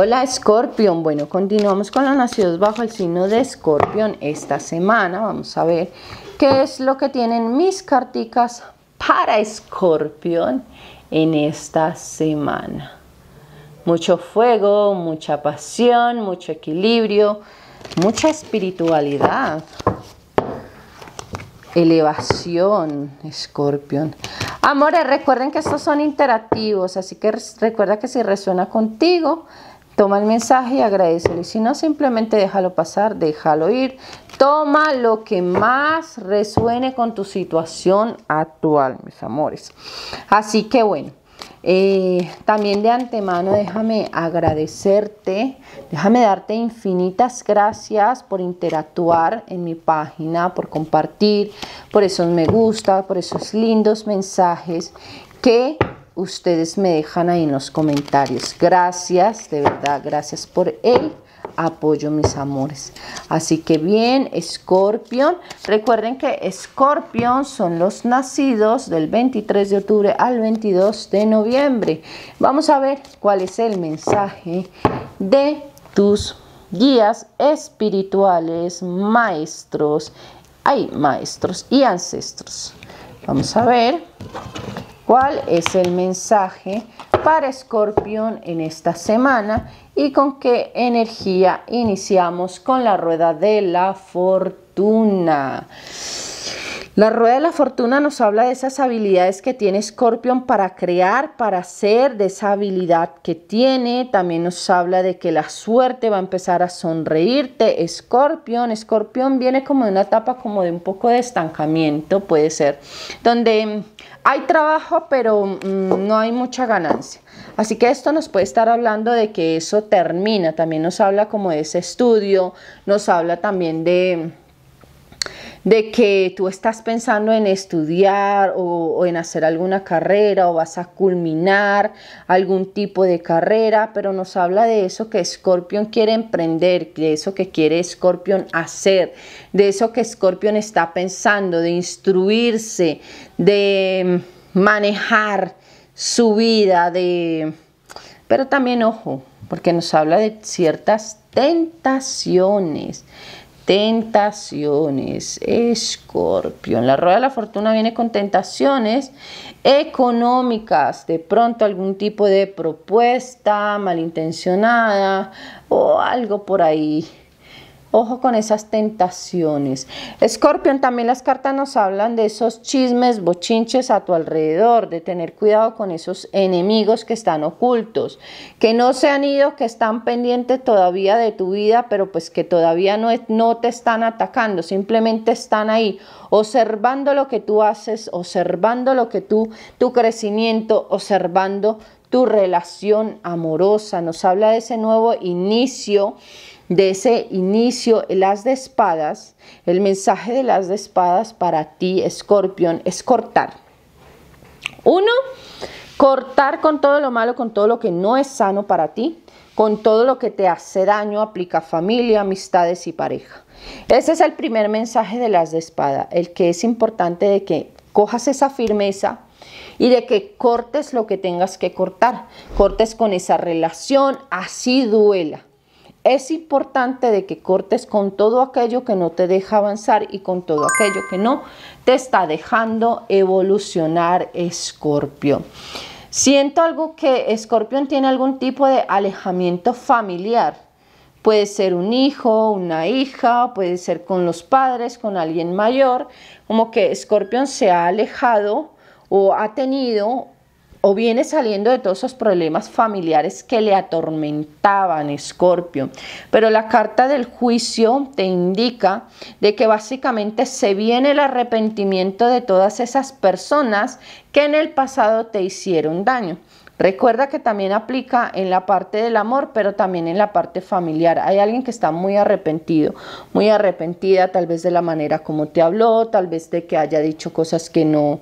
Hola Escorpión, bueno, continuamos con los nacidos bajo el signo de Escorpión esta semana. Vamos a ver qué es lo que tienen mis carticas para Escorpión en esta semana. Mucho fuego, mucha pasión, mucho equilibrio, mucha espiritualidad, elevación, Escorpión. Amores, recuerden que estos son interactivos, así que recuerda que si resuena contigo, Toma el mensaje y agradecele. Si no, simplemente déjalo pasar, déjalo ir. Toma lo que más resuene con tu situación actual, mis amores. Así que bueno. Eh, también de antemano déjame agradecerte, déjame darte infinitas gracias por interactuar en mi página, por compartir, por esos me gusta, por esos lindos mensajes que ustedes me dejan ahí en los comentarios. Gracias, de verdad, gracias por el apoyo, mis amores. Así que bien, Scorpion. Recuerden que Scorpion son los nacidos del 23 de octubre al 22 de noviembre. Vamos a ver cuál es el mensaje de tus guías espirituales, maestros, hay maestros y ancestros. Vamos a ver cuál es el mensaje para Escorpión en esta semana y con qué energía iniciamos con la rueda de la fortuna. La rueda de la fortuna nos habla de esas habilidades que tiene Scorpion para crear, para hacer, de esa habilidad que tiene. También nos habla de que la suerte va a empezar a sonreírte. Scorpion, Scorpion viene como de una etapa como de un poco de estancamiento, puede ser, donde hay trabajo pero mm, no hay mucha ganancia. Así que esto nos puede estar hablando de que eso termina. También nos habla como de ese estudio, nos habla también de de que tú estás pensando en estudiar o, en hacer alguna carrera o vas a culminar algún tipo de carrera, pero nos habla de eso que Scorpion quiere emprender, de eso que quiere Scorpion hacer, de eso que Scorpion está pensando, de instruirse, de manejar su vida, de... Pero también ojo, porque nos habla de ciertas tentaciones, tentaciones, escorpión. La rueda de la fortuna viene con tentaciones económicas, de pronto algún tipo de propuesta malintencionada o algo por ahí Ojo con esas tentaciones. Escorpión, también las cartas nos hablan de esos chismes, bochinches a tu alrededor, de tener cuidado con esos enemigos que están ocultos, que no se han ido, que están pendientes todavía de tu vida, pero pues que todavía no, no te están atacando, simplemente están ahí, observando lo que tú haces, observando lo que tú, tu crecimiento, observando tu relación amorosa. Nos habla de ese nuevo inicio de ese inicio, el de espadas, el mensaje de las de espadas para ti, Scorpion, es cortar. Uno, cortar con todo lo malo, con todo lo que no es sano para ti, con todo lo que te hace daño, aplica familia, amistades y pareja. Ese es el primer mensaje del las de espada, el que es importante de que cojas esa firmeza y de que cortes lo que tengas que cortar, cortes con esa relación, así duela es importante de que cortes con todo aquello que no te deja avanzar y con todo aquello que no te está dejando evolucionar, Escorpio. Siento algo que Escorpio tiene algún tipo de alejamiento familiar. Puede ser un hijo, una hija, puede ser con los padres, con alguien mayor, como que escorpión se ha alejado o ha tenido o viene saliendo de todos esos problemas familiares que le atormentaban, Escorpio. Pero la carta del juicio te indica de que básicamente se viene el arrepentimiento de todas esas personas que en el pasado te hicieron daño. Recuerda que también aplica en la parte del amor, pero también en la parte familiar. Hay alguien que está muy arrepentido, muy arrepentida tal vez de la manera como te habló, tal vez de que haya dicho cosas que no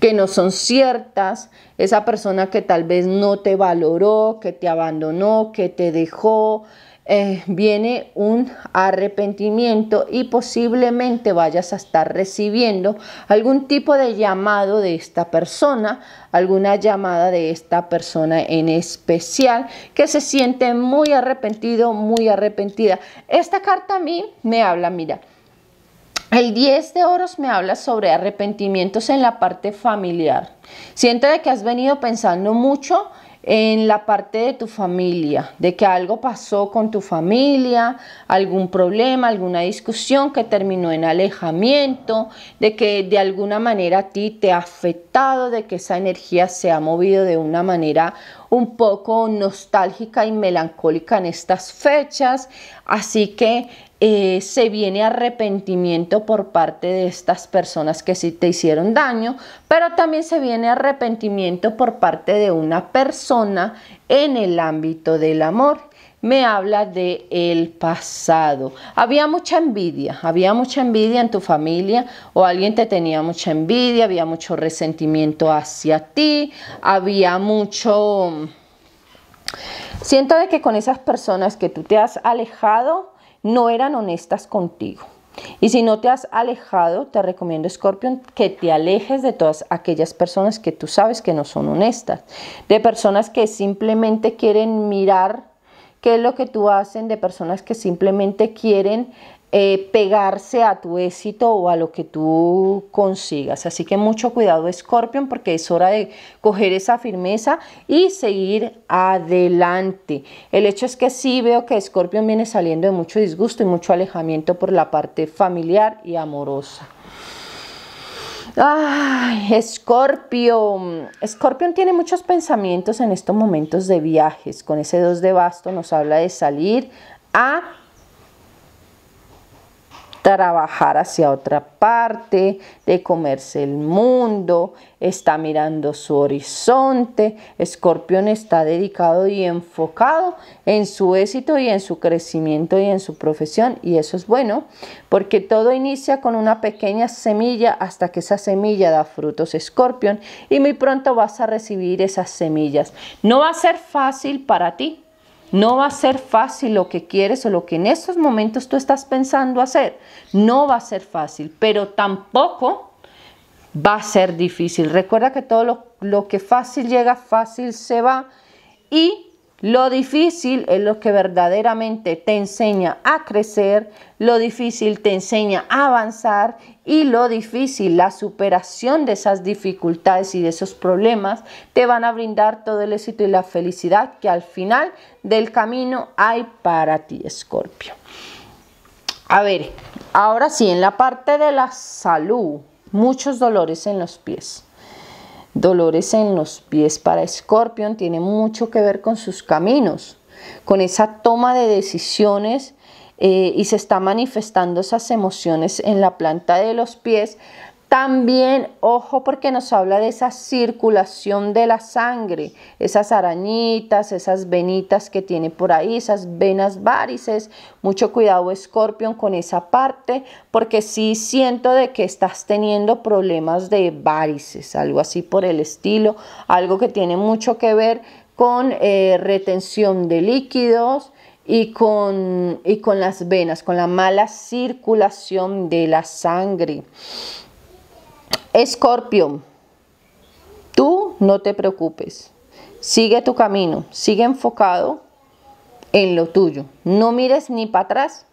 que no son ciertas, esa persona que tal vez no te valoró, que te abandonó, que te dejó, eh, viene un arrepentimiento y posiblemente vayas a estar recibiendo algún tipo de llamado de esta persona, alguna llamada de esta persona en especial que se siente muy arrepentido, muy arrepentida. Esta carta a mí me habla, mira. El 10 de oros me habla sobre arrepentimientos en la parte familiar. Siento que has venido pensando mucho en la parte de tu familia, de que algo pasó con tu familia, algún problema, alguna discusión que terminó en alejamiento, de que de alguna manera a ti te ha afectado, de que esa energía se ha movido de una manera un poco nostálgica y melancólica en estas fechas, así que eh, se viene arrepentimiento por parte de estas personas que sí te hicieron daño, pero también se viene arrepentimiento por parte de una persona en el ámbito del amor me habla de el pasado. Había mucha envidia, había mucha envidia en tu familia o alguien te tenía mucha envidia, había mucho resentimiento hacia ti, había mucho siento de que con esas personas que tú te has alejado no eran honestas contigo. Y si no te has alejado, te recomiendo, Scorpion, que te alejes de todas aquellas personas que tú sabes que no son honestas, de personas que simplemente quieren mirar qué es lo que tú hacen de personas que simplemente quieren eh, pegarse a tu éxito o a lo que tú consigas. Así que mucho cuidado, Scorpion, porque es hora de coger esa firmeza y seguir adelante. El hecho es que sí veo que Scorpion viene saliendo de mucho disgusto y mucho alejamiento por la parte familiar y amorosa. Ay, Scorpio. Scorpio tiene muchos pensamientos en estos momentos de viajes. Con ese 2 de basto nos habla de salir a trabajar hacia otra parte, de comerse el mundo, está mirando su horizonte. Escorpión está dedicado y enfocado en su éxito y en su crecimiento y en su profesión y eso es bueno porque todo inicia con una pequeña semilla hasta que esa semilla da frutos. Escorpión y muy pronto vas a recibir esas semillas. No va a ser fácil para ti no va a ser fácil lo que quieres o lo que en estos momentos tú estás pensando hacer. No va a ser fácil, pero tampoco va a ser difícil. Recuerda que todo lo, que fácil llega, fácil se va. Y lo difícil es lo que verdaderamente te enseña a crecer, lo difícil te enseña a avanzar y lo difícil, la superación de esas dificultades y de esos problemas te van a brindar todo el éxito y la felicidad que al final del camino hay para ti, Escorpio. A ver, ahora sí, en la parte de la salud, muchos dolores en los pies Dolores en los pies para Escorpión tiene mucho que ver con sus caminos, con esa toma de decisiones eh, y se está manifestando esas emociones en la planta de los pies también, ojo, porque nos habla de esa circulación de la sangre, esas arañitas, esas venitas que tiene por ahí, esas venas varices. Mucho cuidado, Scorpion, con esa parte, porque sí siento de que estás teniendo problemas de varices, algo así por el estilo, algo que tiene mucho que ver con eh, retención de líquidos, y con, y con las venas, con la mala circulación de la sangre. Escorpio, tú no te preocupes. Sigue tu camino, sigue enfocado en lo tuyo. No mires ni para atrás,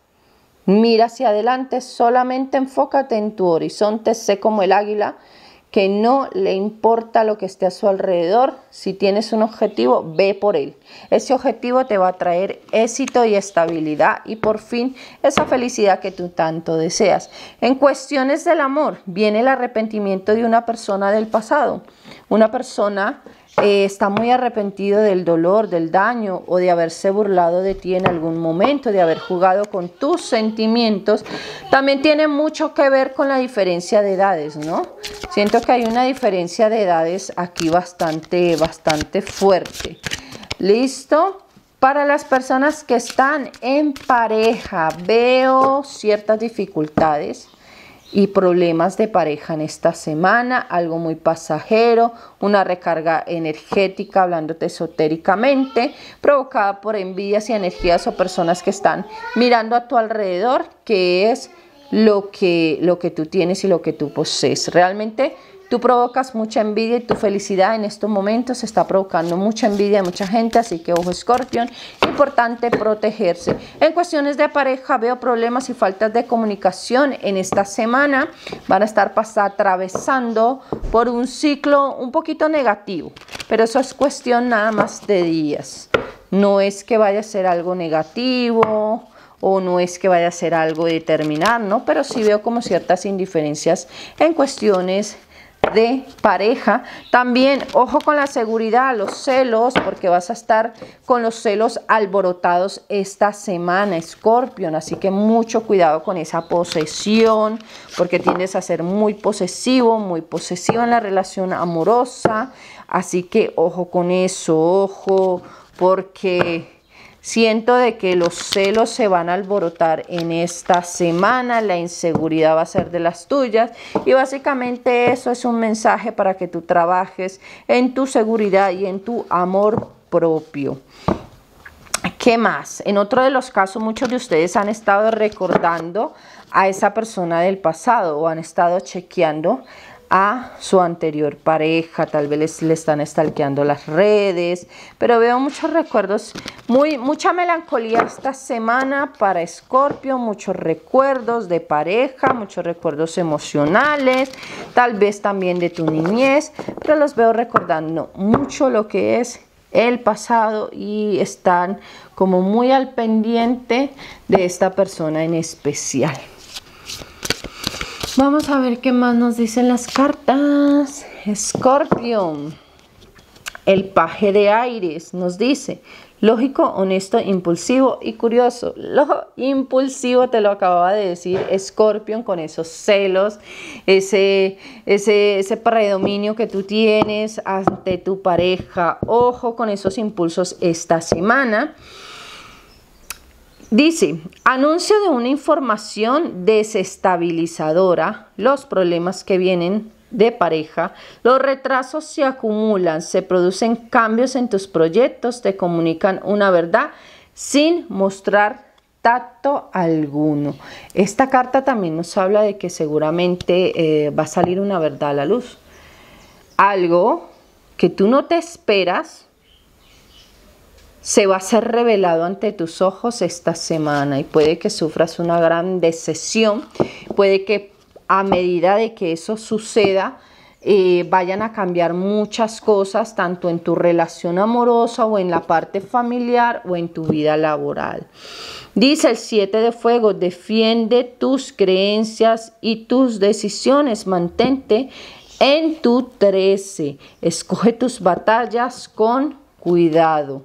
mira hacia adelante, solamente enfócate en tu horizonte, sé como el águila que no le importa lo que esté a su alrededor. Si tienes un objetivo, ve por él. Ese objetivo te va a traer éxito y estabilidad y por fin esa felicidad que tú tanto deseas. En cuestiones del amor, viene el arrepentimiento de una persona del pasado. Una persona eh, está muy arrepentido del dolor, del daño o de haberse burlado de ti en algún momento, de haber jugado con tus sentimientos, también tiene mucho que ver con la diferencia de edades, ¿no? Siento que hay una diferencia de edades aquí bastante, bastante fuerte. ¿Listo? Para las personas que están en pareja, veo ciertas dificultades y problemas de pareja en esta semana, algo muy pasajero, una recarga energética, hablándote esotéricamente, provocada por envidias y energías o personas que están mirando a tu alrededor, que es lo que, lo que tú tienes y lo que tú posees. Realmente Tú provocas mucha envidia y tu felicidad en estos momentos está provocando mucha envidia a mucha gente, así que ojo Scorpion, importante protegerse. En cuestiones de pareja veo problemas y faltas de comunicación en esta semana. Van a estar atravesando por un ciclo un poquito negativo, pero eso es cuestión nada más de días. No es que vaya a ser algo negativo, o no es que vaya a ser algo determinado, ¿no? Pero sí veo como ciertas indiferencias en cuestiones de pareja. También, ojo con la seguridad, los celos, porque vas a estar con los celos alborotados esta semana, Scorpion. Así que mucho cuidado con esa posesión, porque tiendes a ser muy posesivo, muy posesivo en la relación amorosa. Así que ojo con eso, ojo, porque Siento de que los celos se van a alborotar en esta semana, la inseguridad va a ser de las tuyas y básicamente eso es un mensaje para que tú trabajes en tu seguridad y en tu amor propio. ¿Qué más? En otro de los casos, muchos de ustedes han estado recordando a esa persona del pasado o han estado chequeando a su anterior pareja, tal vez le están estalqueando las redes, pero veo muchos recuerdos, muy, mucha melancolía esta semana para Escorpio, muchos recuerdos de pareja, muchos recuerdos emocionales, tal vez también de tu niñez, pero los veo recordando mucho lo que es el pasado y están como muy al pendiente de esta persona en especial. Vamos a ver qué más nos dicen las cartas. Scorpion, el paje de Aires nos dice, lógico, honesto, impulsivo y curioso. Lo impulsivo te lo acababa de decir Scorpion con esos celos, ese, ese, ese predominio que tú tienes ante tu pareja. Ojo con esos impulsos esta semana. Dice, anuncio de una información desestabilizadora, los problemas que vienen de pareja, los retrasos se acumulan, se producen cambios en tus proyectos, te comunican una verdad sin mostrar tacto alguno. Esta carta también nos habla de que seguramente eh, va a salir una verdad a la luz. Algo que tú no te esperas se va a ser revelado ante tus ojos esta semana y puede que sufras una gran decepción, puede que a medida de que eso suceda, eh, vayan a cambiar muchas cosas, tanto en tu relación amorosa o en la parte familiar o en tu vida laboral. Dice el 7 de fuego, defiende tus creencias y tus decisiones, mantente en tu 13, escoge tus batallas con cuidado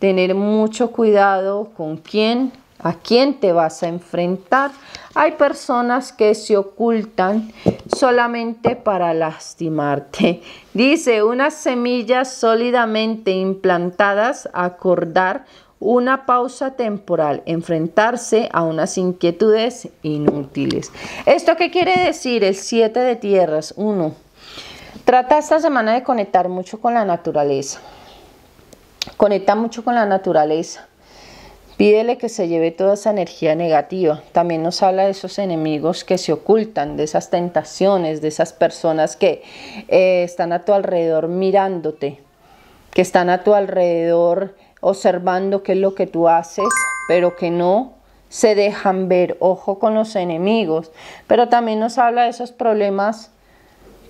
tener mucho cuidado con quién, a quién te vas a enfrentar. Hay personas que se ocultan solamente para lastimarte. Dice, unas semillas sólidamente implantadas, acordar una pausa temporal, enfrentarse a unas inquietudes inútiles. ¿Esto qué quiere decir el 7 de tierras? Uno, Trata esta semana de conectar mucho con la naturaleza. Conecta mucho con la naturaleza. Pídele que se lleve toda esa energía negativa. También nos habla de esos enemigos que se ocultan, de esas tentaciones, de esas personas que eh, están a tu alrededor mirándote, que están a tu alrededor observando qué es lo que tú haces, pero que no se dejan ver. Ojo con los enemigos. Pero también nos habla de esos problemas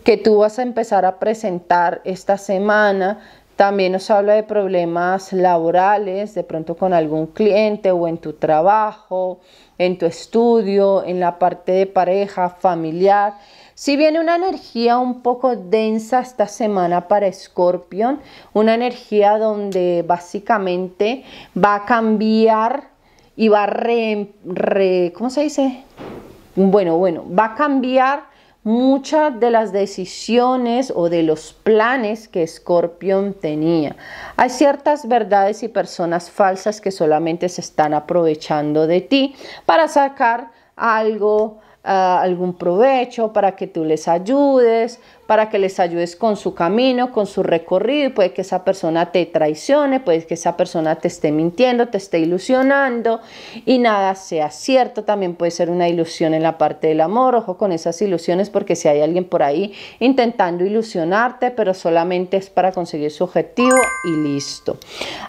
que tú vas a empezar a presentar esta semana también nos habla de problemas laborales, de pronto con algún cliente o en tu trabajo, en tu estudio, en la parte de pareja, familiar. Si viene una energía un poco densa esta semana para Scorpion, una energía donde básicamente va a cambiar y va a re, re ¿cómo se dice? Bueno, bueno, va a cambiar muchas de las decisiones o de los planes que Scorpion tenía. Hay ciertas verdades y personas falsas que solamente se están aprovechando de ti para sacar algo, ah, algún provecho, para que tú les ayudes, para que les ayudes con su camino, con su recorrido. Y puede que esa persona te traicione, puede que esa persona te esté mintiendo, te esté ilusionando y nada sea cierto. También puede ser una ilusión en la parte del amor. Ojo con esas ilusiones porque si hay alguien por ahí intentando ilusionarte, pero solamente es para conseguir su objetivo y listo.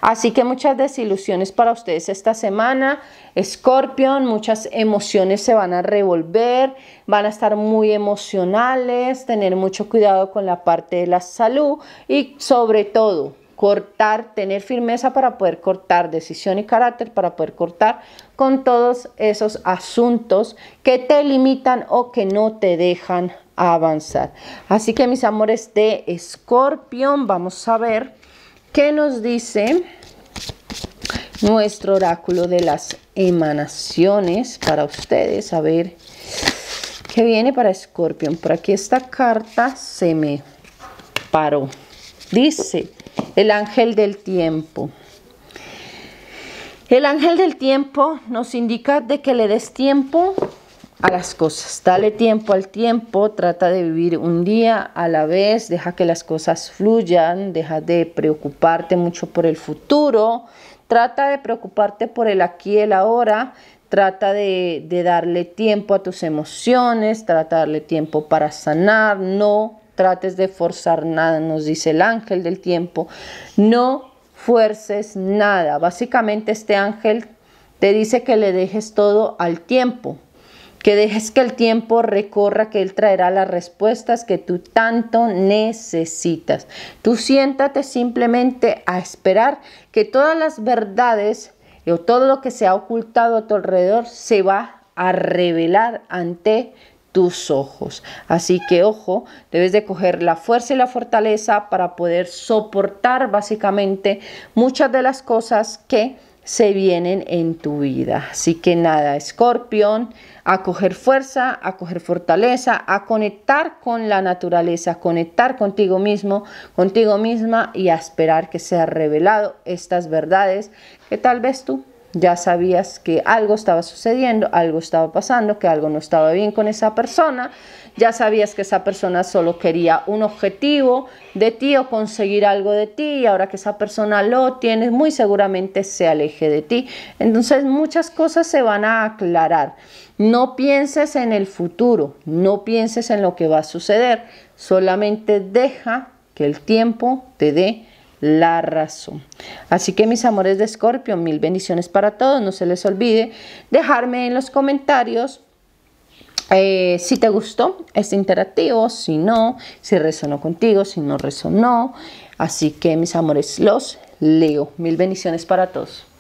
Así que muchas desilusiones para ustedes esta semana. Scorpion, muchas emociones se van a revolver, van a estar muy emocionales, tener mucho cuidado con la parte de la salud y sobre todo cortar, tener firmeza para poder cortar, decisión y carácter para poder cortar con todos esos asuntos que te limitan o que no te dejan avanzar. Así que mis amores de escorpión, vamos a ver qué nos dice nuestro oráculo de las emanaciones para ustedes. A ver que viene para Scorpion. Por aquí esta carta se me paró. Dice el ángel del tiempo. El ángel del tiempo nos indica de que le des tiempo a las cosas. Dale tiempo al tiempo, trata de vivir un día a la vez, deja que las cosas fluyan, deja de preocuparte mucho por el futuro, trata de preocuparte por el aquí y el ahora, Trata de, darle tiempo a tus emociones, trata de darle tiempo para sanar, no trates de forzar nada, nos dice el ángel del tiempo, no fuerces nada. Básicamente este ángel te dice que le dejes todo al tiempo, que dejes que el tiempo recorra, que Él traerá las respuestas que tú tanto necesitas. Tú siéntate simplemente a esperar que todas las verdades todo lo que se ha ocultado a tu alrededor se va a revelar ante tus ojos. Así que ojo, debes de coger la fuerza y la fortaleza para poder soportar básicamente muchas de las cosas que se vienen en tu vida. Así que nada, escorpión, a coger fuerza, a coger fortaleza, a conectar con la naturaleza, a conectar contigo mismo, contigo misma y a esperar que sea revelado estas verdades que tal vez tú ya sabías que algo estaba sucediendo, algo estaba pasando, que algo no estaba bien con esa persona ya sabías que esa persona solo quería un objetivo de ti o conseguir algo de ti y ahora que esa persona lo tiene, muy seguramente se aleje de ti. Entonces muchas cosas se van a aclarar. No pienses en el futuro, no pienses en lo que va a suceder, solamente deja que el tiempo te dé la razón. Así que mis amores de Escorpio, mil bendiciones para todos. No se les olvide dejarme en los comentarios eh, si te gustó este interactivo, si no, si resonó contigo, si no resonó. Así que mis amores, los leo. Mil bendiciones para todos.